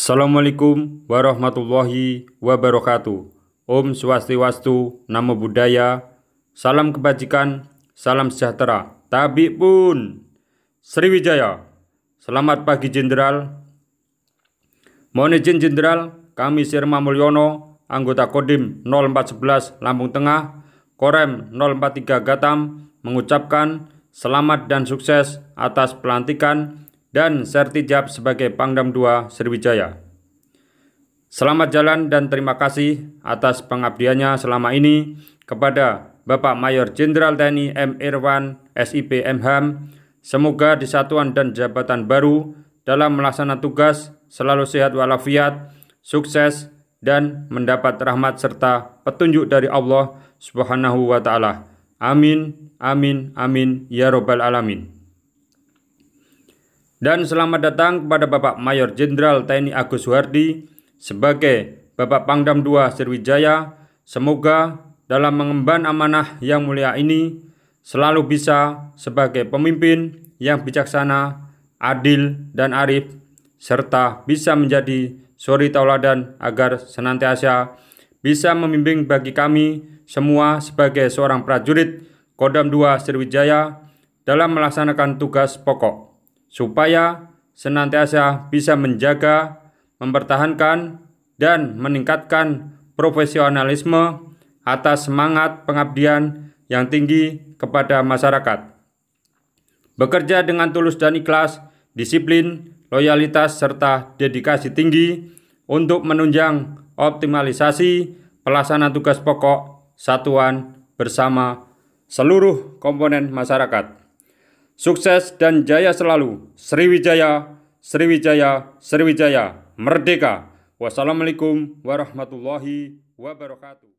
Assalamualaikum warahmatullahi wabarakatuh. Om Swastiwastu, Namo Buddhaya, Salam Kebajikan, Salam Sejahtera, Tabib pun. Sriwijaya, Selamat pagi Jenderal. Mohon izin Jenderal, kami Sirma Mulyono, anggota Kodim 0411 Lampung Tengah, Korem 043 Gatam, mengucapkan selamat dan sukses atas pelantikan dan Sertijab sebagai Pangdam II Sriwijaya. Selamat jalan dan terima kasih atas pengabdiannya selama ini kepada Bapak Mayor Jenderal TNI M. Irwan, SIP M. Ham. Semoga di satuan dan jabatan baru dalam melaksanakan tugas selalu sehat walafiat, sukses, dan mendapat rahmat serta petunjuk dari Allah Subhanahu wa taala. Amin, amin, amin ya robbal alamin. Dan selamat datang kepada Bapak Mayor Jenderal TNI Agus Suhardi sebagai Bapak Pangdam II Sriwijaya. Semoga dalam mengemban amanah yang mulia ini selalu bisa sebagai pemimpin yang bijaksana, adil, dan arif, serta bisa menjadi suri tauladan agar senantiasa bisa membimbing bagi kami semua sebagai seorang prajurit Kodam II Sriwijaya dalam melaksanakan tugas pokok supaya senantiasa bisa menjaga, mempertahankan, dan meningkatkan profesionalisme atas semangat pengabdian yang tinggi kepada masyarakat. Bekerja dengan tulus dan ikhlas, disiplin, loyalitas, serta dedikasi tinggi untuk menunjang optimalisasi pelaksanaan tugas pokok satuan bersama seluruh komponen masyarakat. Sukses dan jaya selalu. Sriwijaya, Sriwijaya, Sriwijaya. Merdeka. Wassalamualaikum warahmatullahi wabarakatuh.